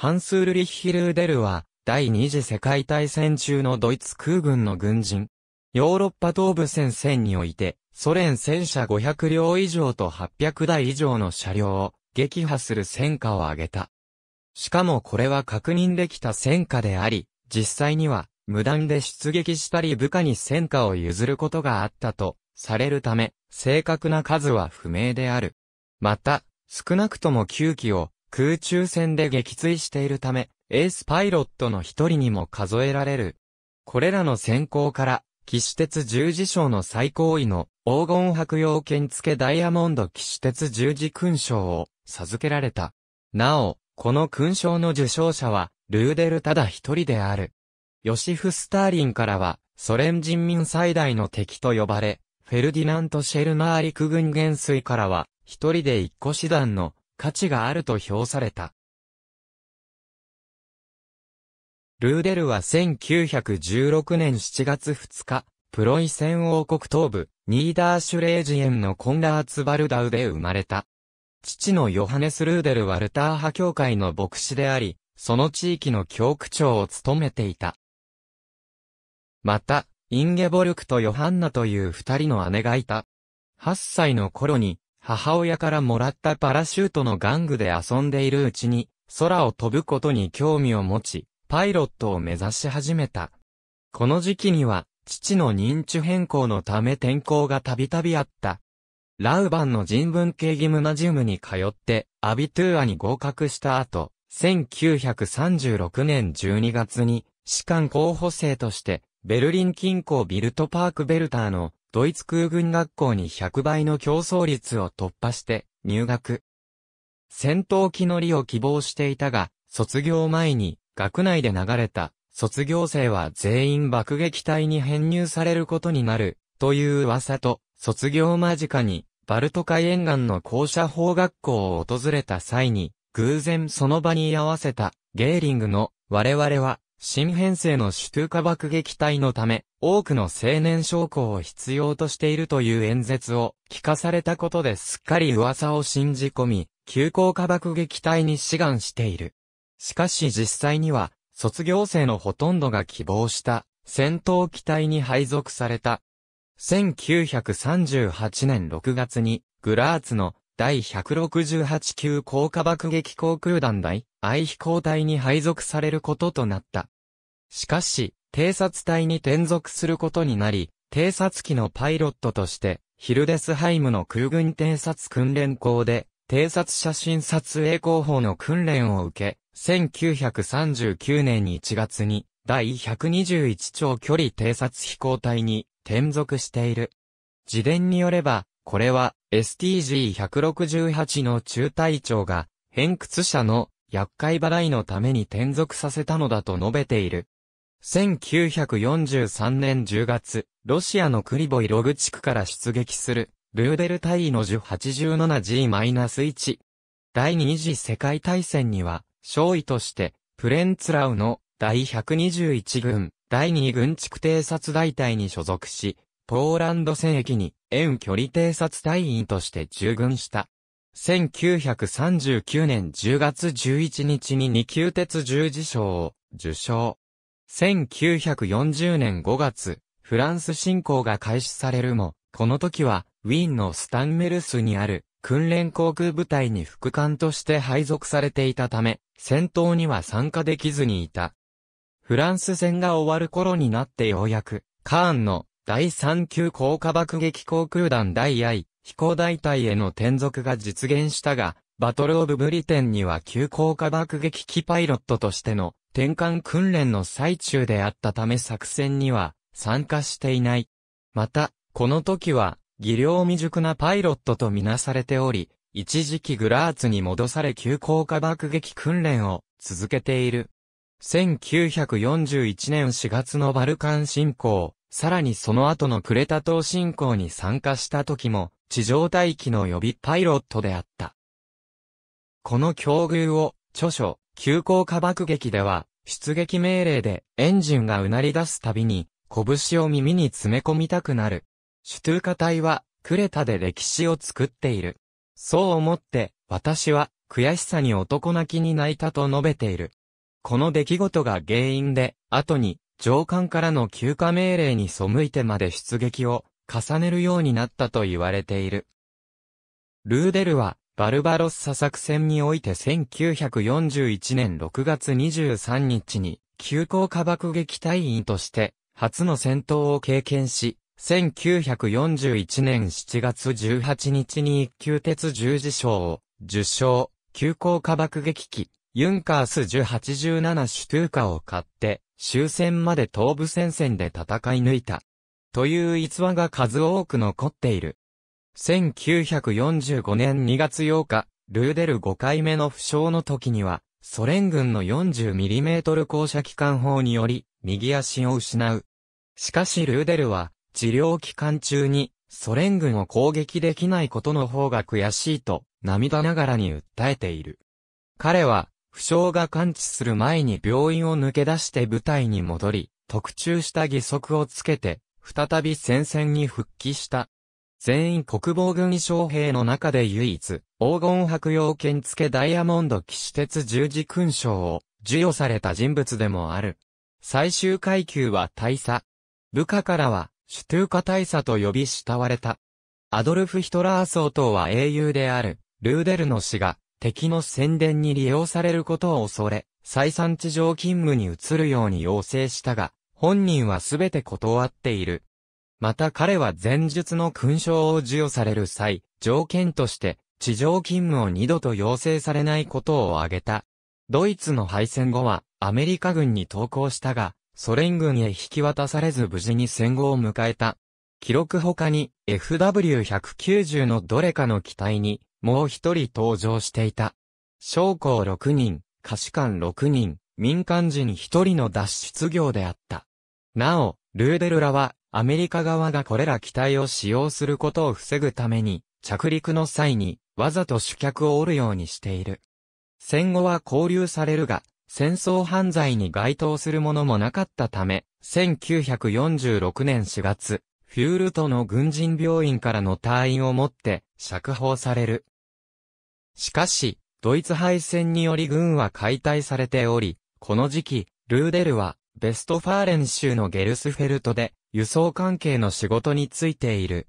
ハンス・ウルリッヒ・ルーデルは、第二次世界大戦中のドイツ空軍の軍人。ヨーロッパ東部戦線において、ソ連戦車500両以上と800台以上の車両を撃破する戦果を挙げた。しかもこれは確認できた戦果であり、実際には無断で出撃したり部下に戦果を譲ることがあったとされるため、正確な数は不明である。また、少なくとも9機を空中戦で撃墜しているため、エースパイロットの一人にも数えられる。これらの選考から、騎士鉄十字章の最高位の黄金白用剣付ダイヤモンド騎士鉄十字勲章を授けられた。なお、この勲章の受章者は、ルーデルただ一人である。ヨシフ・スターリンからは、ソ連人民最大の敵と呼ばれ、フェルディナント・シェルマーリク軍元帥からは、一人で一個師団の価値があると評された。ルーデルは1916年7月2日、プロイセン王国東部、ニーダーシュレージエンのコンラーツバルダウで生まれた。父のヨハネス・ルーデルはルター派教会の牧師であり、その地域の教区長を務めていた。また、インゲボルクとヨハンナという二人の姉がいた。8歳の頃に、母親からもらったパラシュートの玩具で遊んでいるうちに、空を飛ぶことに興味を持ち、パイロットを目指し始めた。この時期には、父の認知変更のため転校がたびたびあった。ラウバンの人文系ギムナジウムに通って、アビトゥーアに合格した後、1936年12月に、士官候補生として、ベルリン近郊ビルトパークベルターのドイツ空軍学校に100倍の競争率を突破して入学。戦闘機乗りを希望していたが、卒業前に学内で流れた卒業生は全員爆撃隊に編入されることになるという噂と、卒業間近にバルト海沿岸の校舎法学校を訪れた際に、偶然その場に居合わせたゲーリングの我々は新編成の主都化爆撃隊のため、多くの青年将校を必要としているという演説を聞かされたことですっかり噂を信じ込み、急降下爆撃隊に志願している。しかし実際には、卒業生のほとんどが希望した戦闘機隊に配属された。1938年6月に、グラーツの第168級高下爆撃航空団第、愛飛行隊に配属されることとなった。しかし、偵察隊に転属することになり、偵察機のパイロットとして、ヒルデスハイムの空軍偵察訓練校で、偵察写真撮影広報の訓練を受け、1939年1月に、第121長距離偵察飛行隊に転属している。自伝によれば、これは STG168 の中隊長が、偏屈者の厄介払いのために転属させたのだと述べている。1943年10月、ロシアのクリボイログ地区から出撃する、ルーデル隊の 1087G-1。第二次世界大戦には、勝利として、プレンツラウの第121軍、第2軍地区偵察大隊に所属し、ポーランド戦役に遠距離偵察隊員として従軍した。1939年10月11日に二級鉄十字章を受賞。1940年5月、フランス侵攻が開始されるも、この時は、ウィーンのスタンメルスにある訓練航空部隊に副官として配属されていたため、戦闘には参加できずにいた。フランス戦が終わる頃になってようやく、カーンの第3級高下爆撃航空団第 I 飛行大隊への転属が実現したが、バトルオブブリテンには急降下爆撃機パイロットとしての転換訓練の最中であったため作戦には参加していない。また、この時は技量未熟なパイロットとみなされており、一時期グラーツに戻され急降下爆撃訓練を続けている。1941年4月のバルカン侵攻、さらにその後のクレタ島侵攻に参加した時も、地上待機の予備パイロットであった。この境遇を、著書、急降下爆撃では、出撃命令でエンジンがうなり出すたびに、拳を耳に詰め込みたくなる。シュトゥーカ隊は、クレタで歴史を作っている。そう思って、私は、悔しさに男泣きに泣いたと述べている。この出来事が原因で、後に、上官からの休暇命令に背いてまで出撃を重ねるようになったと言われている。ルーデルは、バルバロッサ作戦において1941年6月23日に、急行下爆撃隊員として、初の戦闘を経験し、1941年7月18日に一級鉄十字章を受賞、急行下爆撃機、ユンカース1087シュトゥーカを買って、終戦まで東部戦線で戦い抜いた。という逸話が数多く残っている。1945年2月8日、ルーデル5回目の負傷の時には、ソ連軍の 40mm 降車機関砲により、右足を失う。しかしルーデルは、治療期間中に、ソ連軍を攻撃できないことの方が悔しいと、涙ながらに訴えている。彼は、負傷が完治する前に病院を抜け出して部隊に戻り、特注した義足をつけて、再び戦線に復帰した。全員国防軍将兵の中で唯一、黄金白用剣付ダイヤモンド騎士鉄十字勲章を授与された人物でもある。最終階級は大佐。部下からは、シュトゥーカ大佐と呼び慕われた。アドルフ・ヒトラー総統は英雄である、ルーデルの死が、敵の宣伝に利用されることを恐れ、再三地上勤務に移るように要請したが、本人はすべて断っている。また彼は前述の勲章を授与される際、条件として、地上勤務を二度と要請されないことを挙げた。ドイツの敗戦後は、アメリカ軍に投降したが、ソ連軍へ引き渡されず無事に戦後を迎えた。記録他に、FW190 のどれかの機体に、もう一人登場していた。将校6人、歌手官6人、民間人一人の脱出業であった。なお、ルーデルラは、アメリカ側がこれら機体を使用することを防ぐために、着陸の際に、わざと主客を折るようにしている。戦後は交流されるが、戦争犯罪に該当するものもなかったため、1946年4月、フュールトの軍人病院からの退院をもって釈放される。しかし、ドイツ敗戦により軍は解体されており、この時期、ルーデルは、ベストファーレン州のゲルスフェルトで、輸送関係の仕事についている。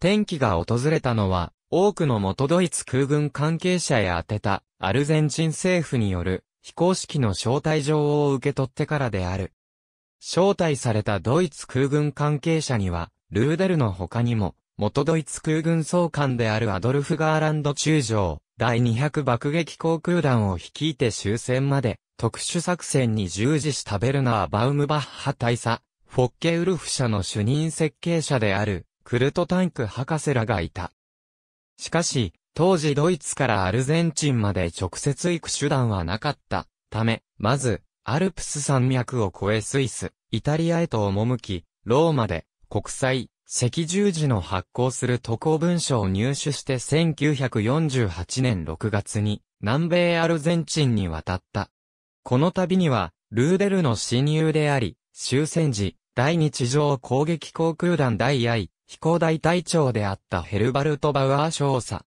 天気が訪れたのは、多くの元ドイツ空軍関係者へ宛てた、アルゼンチン政府による、非公式の招待状を受け取ってからである。招待されたドイツ空軍関係者には、ルーデルの他にも、元ドイツ空軍総監であるアドルフ・ガーランド中将、第200爆撃航空団を率いて終戦まで、特殊作戦に従事したベルナー・バウムバッハ大佐、フォッケウルフ社の主任設計者である、クルトタンク博士らがいた。しかし、当時ドイツからアルゼンチンまで直接行く手段はなかったため、まず、アルプス山脈を越えスイス、イタリアへと赴き、ローマで国際赤十字の発行する渡航文書を入手して1948年6月に南米アルゼンチンに渡った。この度には、ルーデルの親友であり、終戦時、第二地上攻撃航空団第愛、飛行大隊長であったヘルバルト・バウアー少佐。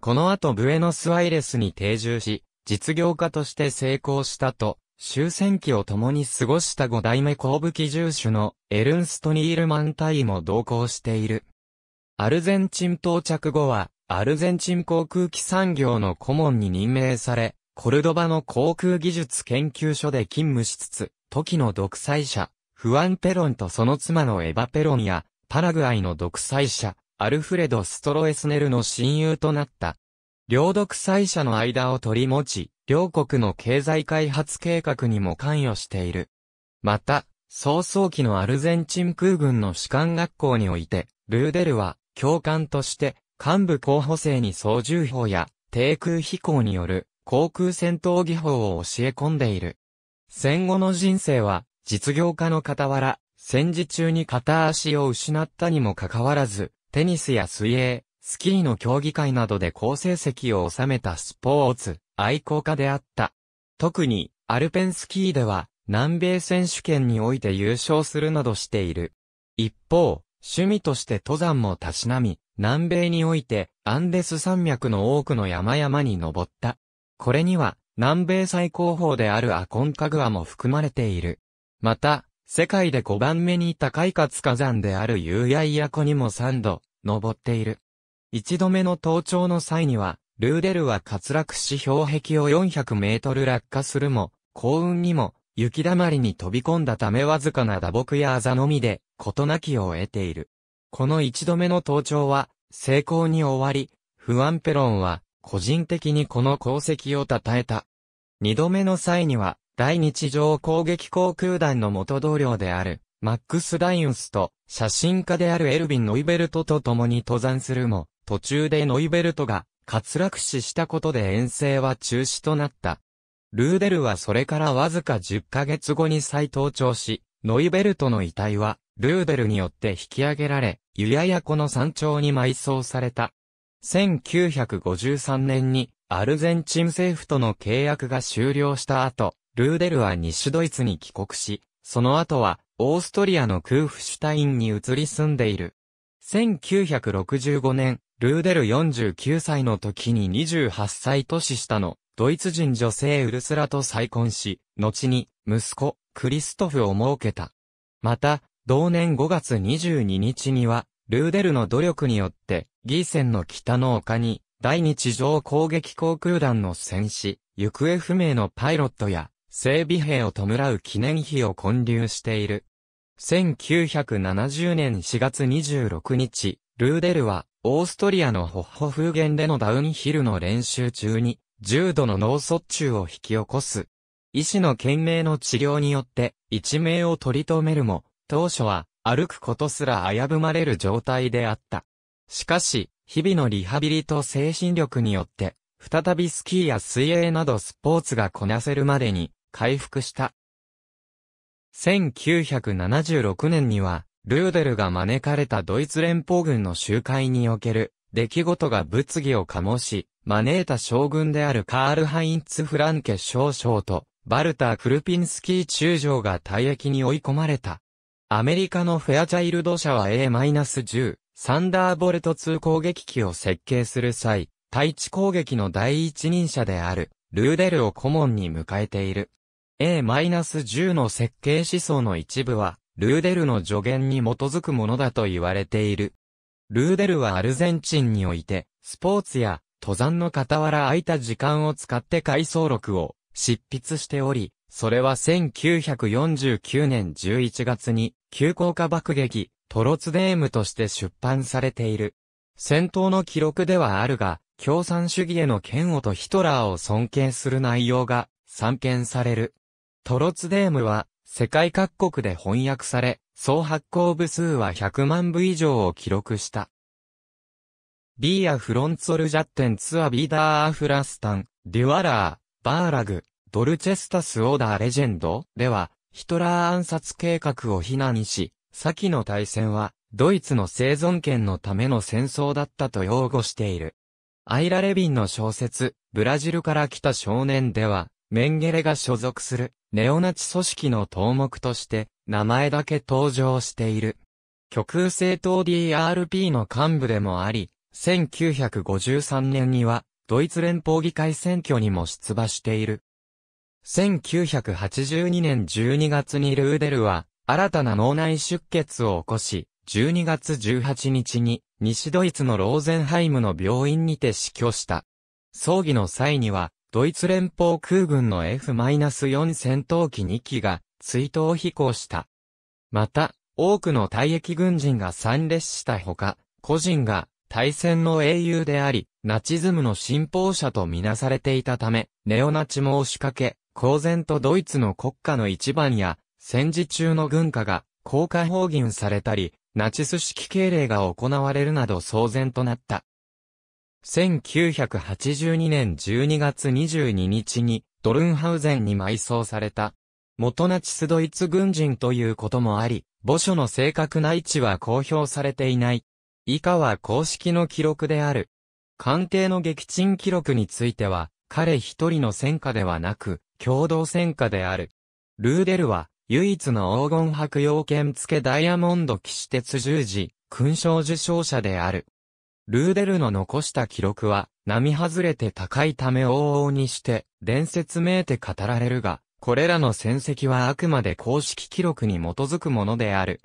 この後ブエノスアイレスに定住し、実業家として成功したと、終戦期を共に過ごした五代目後部機重手のエルンスト・ニールマン隊も同行している。アルゼンチン到着後は、アルゼンチン航空機産業の顧問に任命され、コルドバの航空技術研究所で勤務しつつ、時の独裁者、フアン・ペロンとその妻のエヴァ・ペロンや、パラグアイの独裁者、アルフレド・ストロエスネルの親友となった。両独裁者の間を取り持ち、両国の経済開発計画にも関与している。また、早々期のアルゼンチン空軍の士官学校において、ルーデルは、教官として、幹部候補生に操縦法や、低空飛行による、航空戦闘技法を教え込んでいる。戦後の人生は、実業家の傍ら、戦時中に片足を失ったにもかかわらず、テニスや水泳、スキーの競技会などで好成績を収めたスポーツ、愛好家であった。特に、アルペンスキーでは、南米選手権において優勝するなどしている。一方、趣味として登山もたしなみ、南米においてアンデス山脈の多くの山々に登った。これには南米最高峰であるアコンカグアも含まれている。また、世界で5番目に高い活火山であるユーヤイヤコにも3度登っている。一度目の登頂の際には、ルーデルは滑落し氷壁を400メートル落下するも、幸運にも、雪だまりに飛び込んだためわずかな打撲やあざのみで、事なきを得ている。この一度目の登頂は、成功に終わり、フアンペロンは、個人的にこの功績を称えた。二度目の際には、第日常攻撃航空団の元同僚である、マックス・ダイウスと、写真家であるエルヴィン・ノイベルトと共に登山するも、途中でノイベルトが滑落死したことで遠征は中止となった。ルーデルはそれからわずか10ヶ月後に再登庁し、ノイベルトの遺体は、ルーデルによって引き上げられ、ユヤヤ湖の山頂に埋葬された。1953年に、アルゼンチン政府との契約が終了した後、ルーデルは西ドイツに帰国し、その後は、オーストリアのクーフシュタインに移り住んでいる。1965年、ルーデル49歳の時に28歳年下のドイツ人女性ウルスラと再婚し、後に息子クリストフを設けた。また、同年5月22日には、ルーデルの努力によって、ギーセンの北の丘に、第二地上攻撃航空団の戦士、行方不明のパイロットや、整備兵を弔う記念碑を建立している。1970年4月26日、ルーデルは、オーストリアのホッホ風源でのダウンヒルの練習中に、重度の脳卒中を引き起こす。医師の懸命の治療によって、一命を取り留めるも、当初は、歩くことすら危ぶまれる状態であった。しかし、日々のリハビリと精神力によって、再びスキーや水泳などスポーツがこなせるまでに、回復した。1976年には、ルーデルが招かれたドイツ連邦軍の集会における出来事が物議を醸し、招いた将軍であるカール・ハインツ・フランケ少将と、バルター・クルピンスキー中将が退役に追い込まれた。アメリカのフェアチャイルド社は A-10、サンダーボルト2攻撃機を設計する際、対地攻撃の第一人者である、ルーデルを顧問に迎えている。A-10 の設計思想の一部は、ルーデルの助言に基づくものだと言われている。ルーデルはアルゼンチンにおいて、スポーツや登山の傍ら空いた時間を使って回想録を執筆しており、それは1949年11月に、急降下爆撃、トロツデームとして出版されている。戦闘の記録ではあるが、共産主義への嫌悪とヒトラーを尊敬する内容が散見される。トロツデームは、世界各国で翻訳され、総発行部数は100万部以上を記録した。ビーアフロンツォルジャッテンツアビーダーアフラスタン、デュアラー、バーラグ、ドルチェスタスオーダーレジェンドでは、ヒトラー暗殺計画を非難にし、先の大戦は、ドイツの生存権のための戦争だったと擁護している。アイラ・レビンの小説、ブラジルから来た少年では、メンゲレが所属するネオナチ組織の頭目として名前だけ登場している。極右政党 DRP の幹部でもあり、1953年にはドイツ連邦議会選挙にも出馬している。1982年12月にルーデルは新たな脳内出血を起こし、12月18日に西ドイツのローゼンハイムの病院にて死去した。葬儀の際にはドイツ連邦空軍の F-4 戦闘機2機が追悼飛行した。また、多くの退役軍人が参列したほか、個人が大戦の英雄であり、ナチズムの信奉者とみなされていたため、ネオナチも押しかけ、公然とドイツの国家の一番や、戦時中の軍歌が公開放銀されたり、ナチス式敬礼が行われるなど騒然となった。1982年12月22日にドルンハウゼンに埋葬された。元ナチスドイツ軍人ということもあり、墓所の正確な位置は公表されていない。以下は公式の記録である。官邸の撃沈記録については、彼一人の戦果ではなく、共同戦果である。ルーデルは、唯一の黄金白用剣付けダイヤモンド騎士鉄十字、勲章受章者である。ルーデルの残した記録は、並外れて高いため往々にして、伝説めいて語られるが、これらの戦績はあくまで公式記録に基づくものである。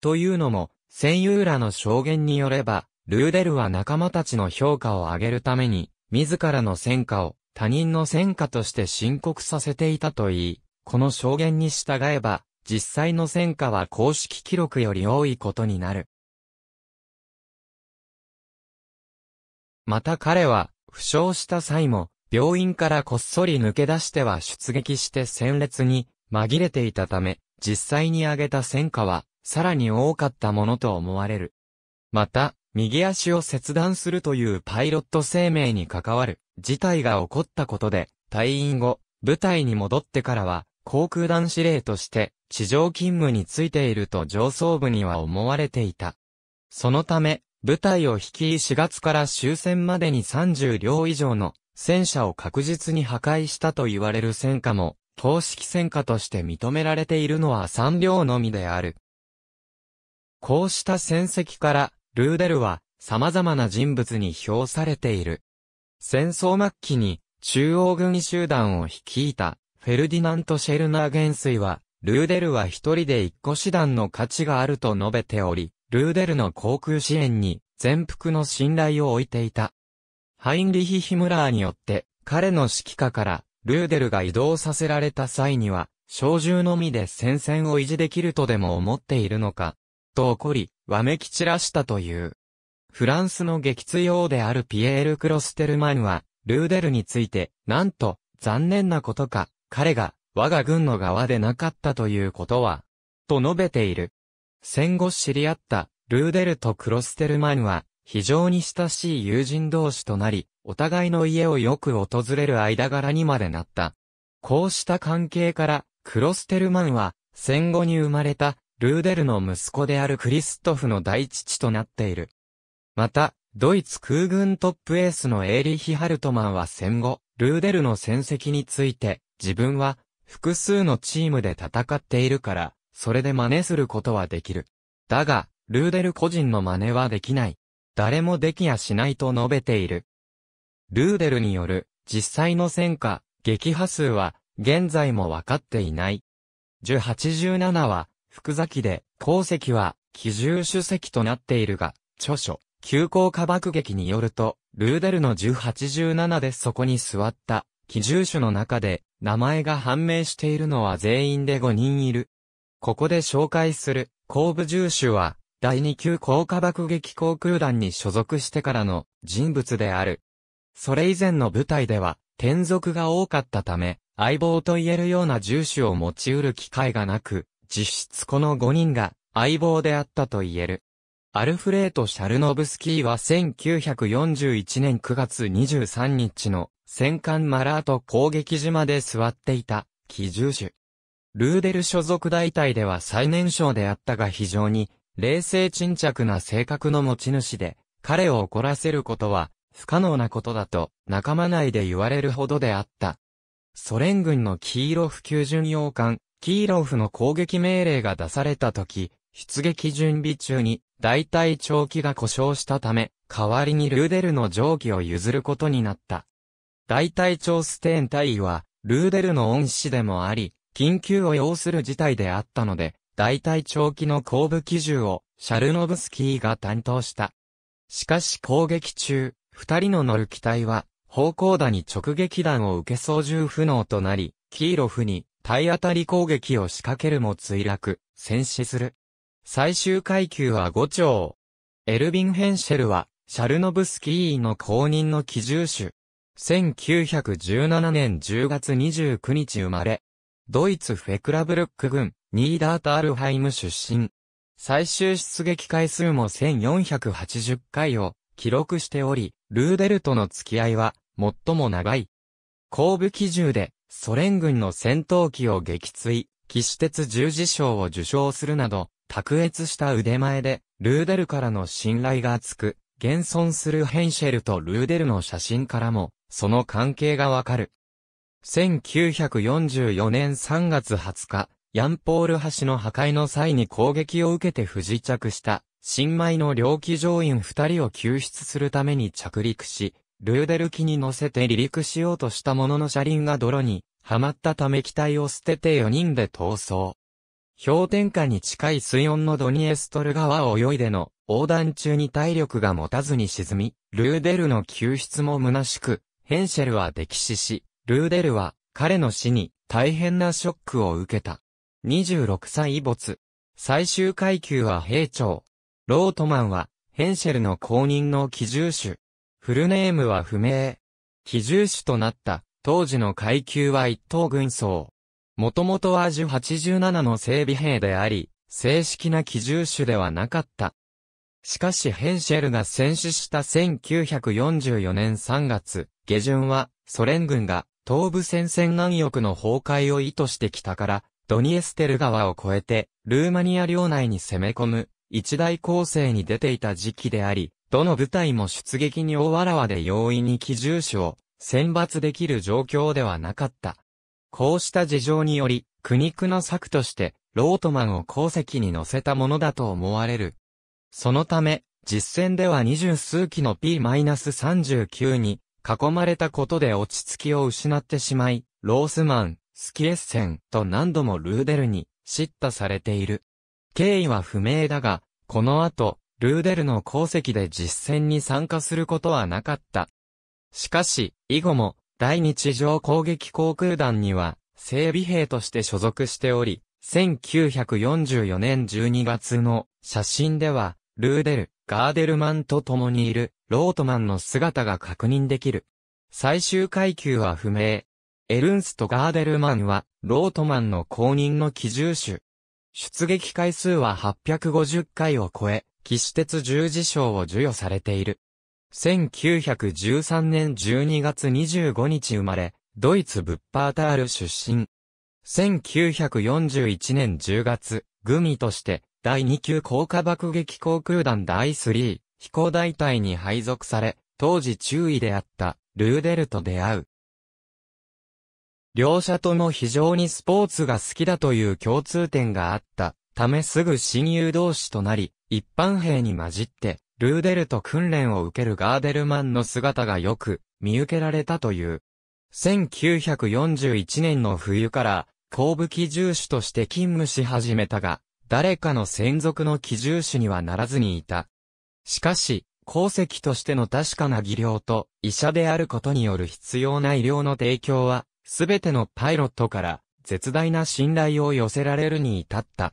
というのも、戦友らの証言によれば、ルーデルは仲間たちの評価を上げるために、自らの戦果を他人の戦果として申告させていたといい、この証言に従えば、実際の戦果は公式記録より多いことになる。また彼は、負傷した際も、病院からこっそり抜け出しては出撃して戦列に紛れていたため、実際に挙げた戦果は、さらに多かったものと思われる。また、右足を切断するというパイロット生命に関わる事態が起こったことで、退院後、部隊に戻ってからは、航空団司令として、地上勤務についていると上層部には思われていた。そのため、部隊を率い4月から終戦までに30両以上の戦車を確実に破壊したと言われる戦果も、公式戦果として認められているのは3両のみである。こうした戦績から、ルーデルは様々な人物に評されている。戦争末期に中央軍集団を率いたフェルディナント・シェルナー元帥は、ルーデルは一人で一個師団の価値があると述べており、ルーデルの航空支援に全幅の信頼を置いていた。ハインリヒ・ヒムラーによって彼の指揮下からルーデルが移動させられた際には、小銃のみで戦線を維持できるとでも思っているのか、と怒り、わめき散らしたという。フランスの撃墜王であるピエール・クロステルマンは、ルーデルについて、なんと、残念なことか、彼が、我が軍の側でなかったということは、と述べている。戦後知り合ったルーデルとクロステルマンは非常に親しい友人同士となり、お互いの家をよく訪れる間柄にまでなった。こうした関係から、クロステルマンは戦後に生まれたルーデルの息子であるクリストフの大父となっている。また、ドイツ空軍トップエースのエーリヒ・ハルトマンは戦後、ルーデルの戦績について、自分は複数のチームで戦っているから、それで真似することはできる。だが、ルーデル個人の真似はできない。誰もできやしないと述べている。ルーデルによる実際の戦果、撃破数は現在も分かっていない。1087は福崎で、鉱石は奇獣主席となっているが、著書、急降下爆撃によると、ルーデルの1087でそこに座った、奇獣種の中で、名前が判明しているのは全員で5人いる。ここで紹介する、後部重視は、第二級高火爆撃航空団に所属してからの人物である。それ以前の部隊では、転属が多かったため、相棒と言えるような重視を持ち得る機会がなく、実質この5人が相棒であったと言える。アルフレート・シャルノブスキーは1941年9月23日の戦艦マラート攻撃島で座っていた、機重種。ルーデル所属大隊では最年少であったが非常に冷静沈着な性格の持ち主で、彼を怒らせることは不可能なことだと仲間内で言われるほどであった。ソ連軍のキーロフ級巡洋艦、キーロフの攻撃命令が出された時、出撃準備中に大隊長期が故障したため、代わりにルーデルの蒸気を譲ることになった。大隊長ステーン隊は、ルーデルの恩師でもあり、緊急を要する事態であったので、大体長期の後部機銃をシャルノブスキーが担当した。しかし攻撃中、二人の乗る機体は、方向打に直撃弾を受け操縦不能となり、キーロフに体当たり攻撃を仕掛けるも墜落、戦死する。最終階級は5丁。エルビン・ヘンシェルは、シャルノブスキーの公認の機銃手。1917年10月29日生まれ、ドイツフェクラブルック軍、ニーダータールハイム出身。最終出撃回数も1480回を記録しており、ルーデルとの付き合いは最も長い。後部機銃でソ連軍の戦闘機を撃墜、騎士鉄十字章を受賞するなど、卓越した腕前で、ルーデルからの信頼が厚く、現存するヘンシェルとルーデルの写真からも、その関係がわかる。1944年3月20日、ヤンポール橋の破壊の際に攻撃を受けて不時着した、新米の領機乗員二人を救出するために着陸し、ルーデル機に乗せて離陸しようとしたものの車輪が泥に、はまったため機体を捨てて4人で逃走。氷点下に近い水温のドニエストル川を泳いでの横断中に体力が持たずに沈み、ルーデルの救出も虚しく、ヘンシェルは溺死し、ルーデルは、彼の死に、大変なショックを受けた。26歳没。最終階級は兵長。ロートマンは、ヘンシェルの公認の機銃手。フルネームは不明。機銃手となった、当時の階級は一等軍曹。もともとは樹87の整備兵であり、正式な機銃手ではなかった。しかしヘンシェルが戦死した1944年3月、下旬は、ソ連軍が東部戦線南翼の崩壊を意図してきたから、ドニエステル川を越えて、ルーマニア領内に攻め込む、一大攻勢に出ていた時期であり、どの部隊も出撃に大わらわで容易に機銃手を選抜できる状況ではなかった。こうした事情により、苦肉の策として、ロートマンを鉱石に乗せたものだと思われる。そのため、実戦では二十数機の P-39 に、囲まれたことで落ち着きを失ってしまい、ロースマン、スキエッセンと何度もルーデルに叱咤されている。経緯は不明だが、この後、ルーデルの功績で実戦に参加することはなかった。しかし、以後も、第二地上攻撃航空団には、整備兵として所属しており、1944年12月の写真では、ルーデル、ガーデルマンと共にいるロートマンの姿が確認できる。最終階級は不明。エルンスとガーデルマンはロートマンの公認の機銃手。出撃回数は850回を超え、騎士鉄十字章を授与されている。1913年12月25日生まれ、ドイツブッパータール出身。1941年10月、グミとして第2級高下爆撃航空団第3飛行大隊に配属され、当時中尉であったルーデルと出会う。両者とも非常にスポーツが好きだという共通点があったためすぐ親友同士となり、一般兵に混じって、ルーデルと訓練を受けるガーデルマンの姿がよく見受けられたという。1941年の冬から、後部機重手として勤務し始めたが、誰かの専属の寄住種にはならずにいた。しかし、鉱石としての確かな技量と医者であることによる必要な医療の提供は、すべてのパイロットから絶大な信頼を寄せられるに至った。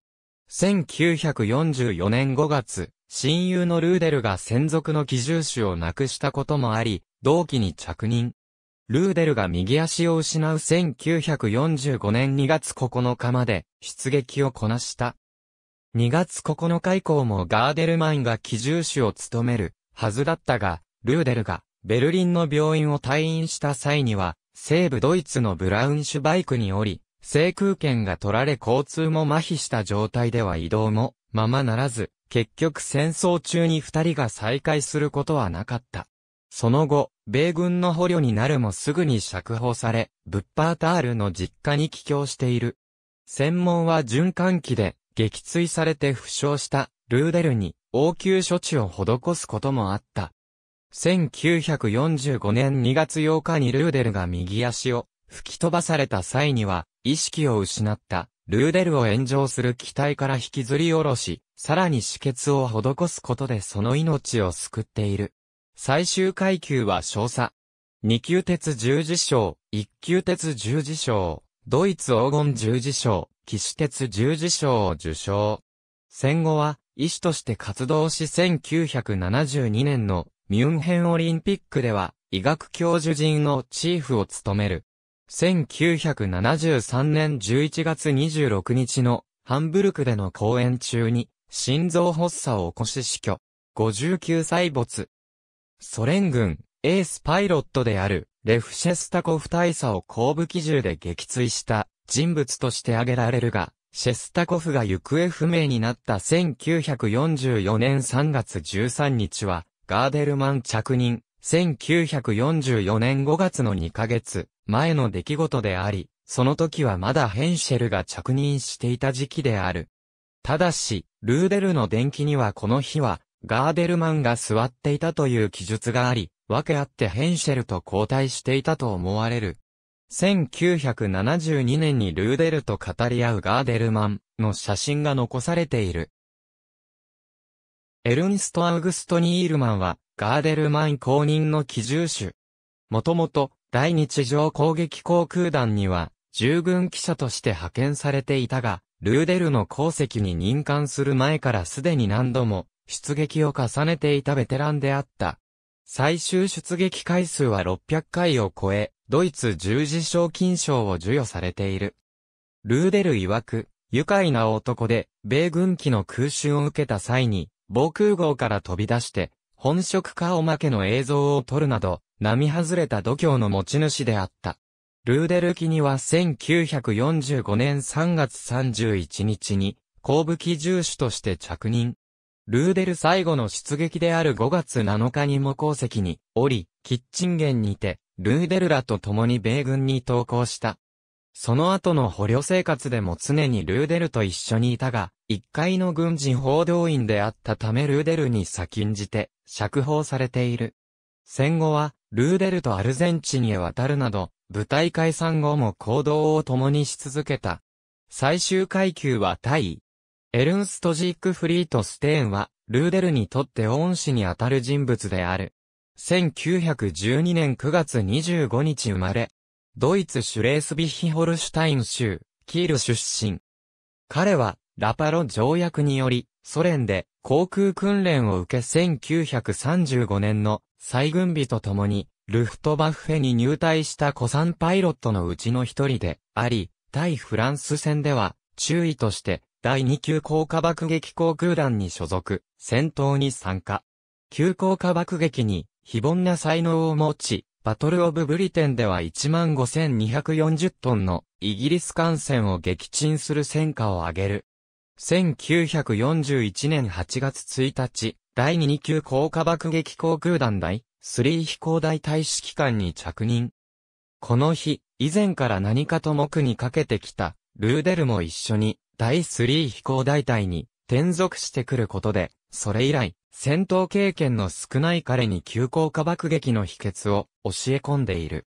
1944年5月、親友のルーデルが専属の寄住種を亡くしたこともあり、同期に着任。ルーデルが右足を失う1945年2月9日まで出撃をこなした。2月9日以降もガーデルマインが機銃手を務めるはずだったが、ルーデルがベルリンの病院を退院した際には、西部ドイツのブラウンシュバイクにおり、制空権が取られ交通も麻痺した状態では移動もままならず、結局戦争中に二人が再会することはなかった。その後、米軍の捕虜になるもすぐに釈放され、ブッパータールの実家に帰郷している。専門は循環器で、撃墜されて負傷したルーデルに応急処置を施すこともあった。1945年2月8日にルーデルが右足を吹き飛ばされた際には意識を失ったルーデルを炎上する機体から引きずり下ろし、さらに止血を施すことでその命を救っている。最終階級は少佐。二級鉄十字章、一級鉄十字章、ドイツ黄金十字章、騎士鉄十字章を受賞。戦後は、医師として活動し1972年のミュンヘンオリンピックでは医学教授陣のチーフを務める。1973年11月26日のハンブルクでの公演中に心臓発作を起こし死去。59歳没。ソ連軍、エースパイロットであるレフシェスタコフ大佐を後部機銃で撃墜した人物として挙げられるが、シェスタコフが行方不明になった1944年3月13日は、ガーデルマン着任、1944年5月の2ヶ月、前の出来事であり、その時はまだヘンシェルが着任していた時期である。ただし、ルーデルの伝記にはこの日は、ガーデルマンが座っていたという記述があり、分け合ってヘンシェルと交代していたと思われる。1972年にルーデルと語り合うガーデルマンの写真が残されている。エルニスト・アウグスト・ニールマンは、ガーデルマン公認の機銃手。もともと、第日常攻撃航空団には、従軍記者として派遣されていたが、ルーデルの功績に任官する前からすでに何度も、出撃を重ねていたベテランであった。最終出撃回数は600回を超え、ドイツ十字賞金賞を授与されている。ルーデル曰く、愉快な男で、米軍機の空襲を受けた際に、防空壕から飛び出して、本職かおまけの映像を撮るなど、並外れた度胸の持ち主であった。ルーデル機には1945年3月31日に、後部機重手として着任。ルーデル最後の出撃である5月7日にも功績に、降り、キッチンゲンにて、ルーデルらと共に米軍に投降した。その後の捕虜生活でも常にルーデルと一緒にいたが、一階の軍事報道員であったためルーデルに先んじて釈放されている。戦後は、ルーデルとアルゼンチンへ渡るなど、部隊解散後も行動を共にし続けた。最終階級は大尉。エルンスト・ジーク・フリート・ステーンは、ルーデルにとって恩師にあたる人物である。1912年9月25日生まれ、ドイツシュレースビヒホルシュタイン州、キール出身。彼は、ラパロ条約により、ソ連で航空訓練を受け1935年の再軍備とともに、ルフトバッフェに入隊した古参パイロットのうちの一人であり、対フランス戦では、注意として、第2級降下爆撃航空団に所属、戦闘に参加。急降下爆撃に非凡な才能を持ち、バトルオブブリテンでは15,240トンのイギリス艦船を撃沈する戦果を上げる。1941年8月1日、第22級高下爆撃航空団第3飛行大大使機関に着任。この日、以前から何かと目にかけてきた、ルーデルも一緒に、第3飛行大隊に転属してくることで、それ以来、戦闘経験の少ない彼に急降下爆撃の秘訣を教え込んでいる。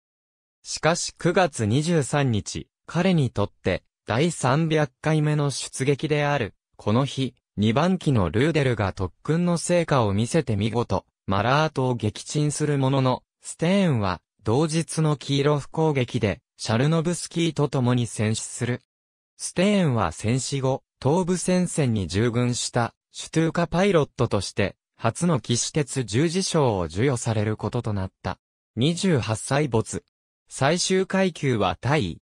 しかし9月23日、彼にとって第300回目の出撃である。この日、2番機のルーデルが特訓の成果を見せて見事、マラートを撃沈するものの、ステーンは同日の黄色不攻撃で、シャルノブスキーと共に戦死する。ステーンは戦死後、東部戦線に従軍したシュトゥーカパイロットとして、初の騎士鉄十字章を授与されることとなった。28歳没。最終階級は大位。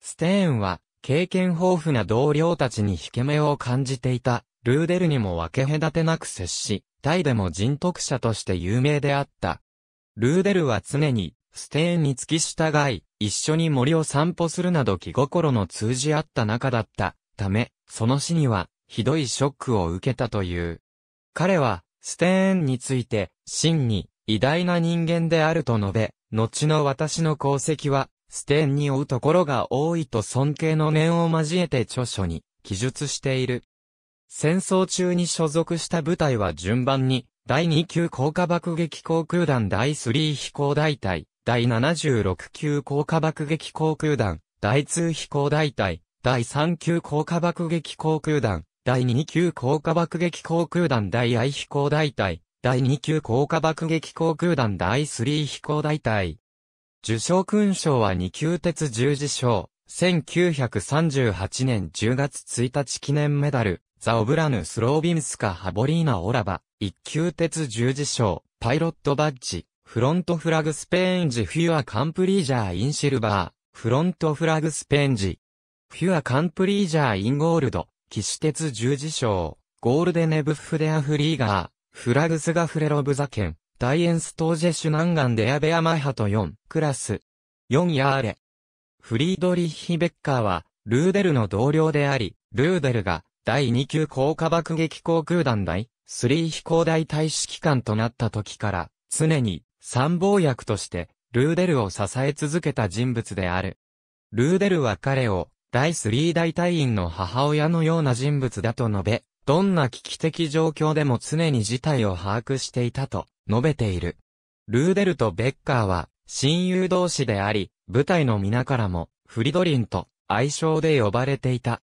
ステーンは、経験豊富な同僚たちに引け目を感じていた、ルーデルにも分け隔てなく接し、タイでも人徳者として有名であった。ルーデルは常に、ステーンに付き従い、一緒に森を散歩するなど気心の通じ合った仲だったため、その死には、ひどいショックを受けたという。彼は、ステーンについて、真に、偉大な人間であると述べ、後の私の功績は、ステーンに追うところが多いと尊敬の念を交えて著書に、記述している。戦争中に所属した部隊は順番に、第2級高下爆撃航空団第3飛行大隊、第76級高下爆撃航空団、第2飛行大隊、第3級高下爆撃航空団、第2級降下爆撃航空団第 I 飛行大隊、第2級降下爆撃航空団第3飛行大隊。受賞勲章は2級鉄十字章、1938年10月1日記念メダル、ザ・オブラヌ・スロービンスカ・ハボリーナ・オラバ、1級鉄十字章、パイロットバッジ、フロントフラグスペインジ・フュア・カンプリージャー・イン・シルバー、フロントフラグスペインジ、フュア・カンプリージャー・イン・ゴールド、騎士鉄十字章、ゴールデネブフデアフリーガー、フラグスガフレロブザケン、ダイエンストージェシュナンガンデアベアマハト4、クラス。4ヤーレ。フリードリッヒ・ベッカーは、ルーデルの同僚であり、ルーデルが、第2級高下爆撃航空団第、3飛行大大使機関となった時から、常に、参謀役として、ルーデルを支え続けた人物である。ルーデルは彼を、第3大隊員の母親のような人物だと述べ、どんな危機的状況でも常に事態を把握していたと述べている。ルーデルとベッカーは親友同士であり、部隊の皆からもフリドリンと愛称で呼ばれていた。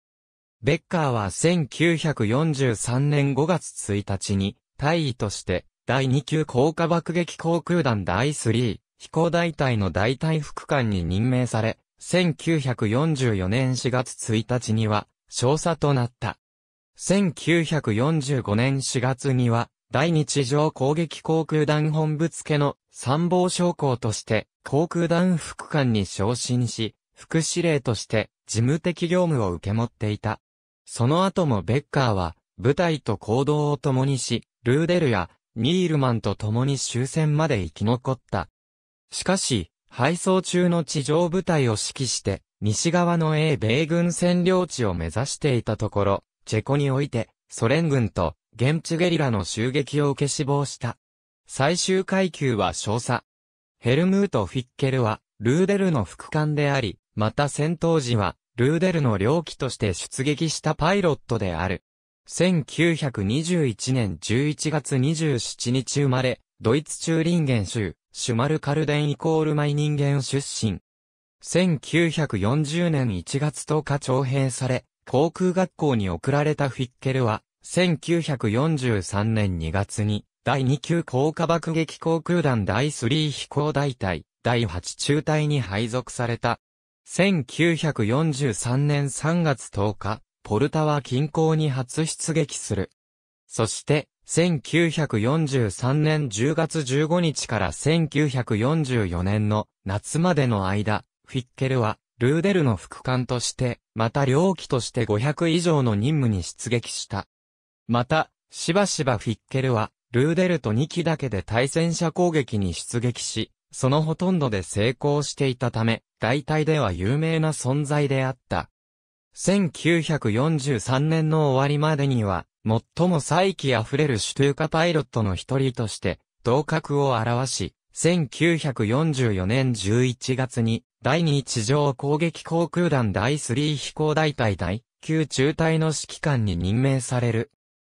ベッカーは1943年5月1日に大尉として第2級降下爆撃航空団第3飛行大隊の大隊副官に任命され、1944年4月1日には、少佐となった。1945年4月には、第日上攻撃航空団本部付の参謀将校として、航空団副官に昇進し、副司令として事務的業務を受け持っていた。その後もベッカーは、部隊と行動を共にし、ルーデルやニールマンと共に終戦まで生き残った。しかし、配送中の地上部隊を指揮して、西側の英米軍占領地を目指していたところ、チェコにおいて、ソ連軍と現地ゲリラの襲撃を受け死亡した。最終階級は少佐。ヘルムート・フィッケルは、ルーデルの副官であり、また戦闘時は、ルーデルの領機として出撃したパイロットである。1921年11月27日生まれ、ドイツ中林ゲン州、シュマルカルデンイコールマイ人間出身。1940年1月10日徴兵され、航空学校に送られたフィッケルは、1943年2月に、第2級高下爆撃航空団第3飛行大隊、第8中隊に配属された。1943年3月10日、ポルタは近郊に初出撃する。そして、1943年10月15日から1944年の夏までの間、フィッケルは、ルーデルの副官として、また領機として500以上の任務に出撃した。また、しばしばフィッケルは、ルーデルと2機だけで対戦車攻撃に出撃し、そのほとんどで成功していたため、大体では有名な存在であった。1943年の終わりまでには、最も再起溢れるシュトゥーカパイロットの一人として、同格を表し、1944年11月に、第2地上攻撃航空団第3飛行大隊第9中隊の指揮官に任命される。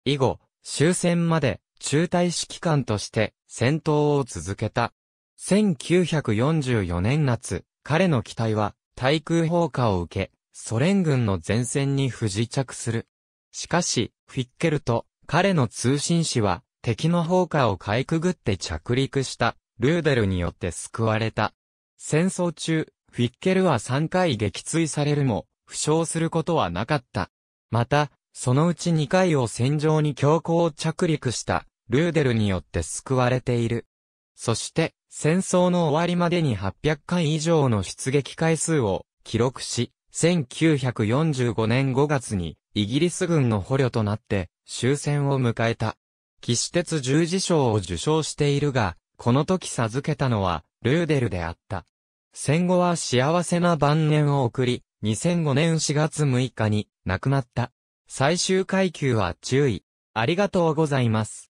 以後、終戦まで中隊指揮官として戦闘を続けた。1944年夏、彼の機体は対空砲火を受け、ソ連軍の前線に不時着する。しかし、フィッケルと彼の通信士は敵の砲火をかいくぐって着陸したルーデルによって救われた。戦争中、フィッケルは3回撃墜されるも、負傷することはなかった。また、そのうち2回を戦場に強行着陸したルーデルによって救われている。そして、戦争の終わりまでに800回以上の出撃回数を記録し、1945年5月にイギリス軍の捕虜となって終戦を迎えた。岸鉄十字章を受賞しているが、この時授けたのはルーデルであった。戦後は幸せな晩年を送り、2005年4月6日に亡くなった。最終階級は注意。ありがとうございます。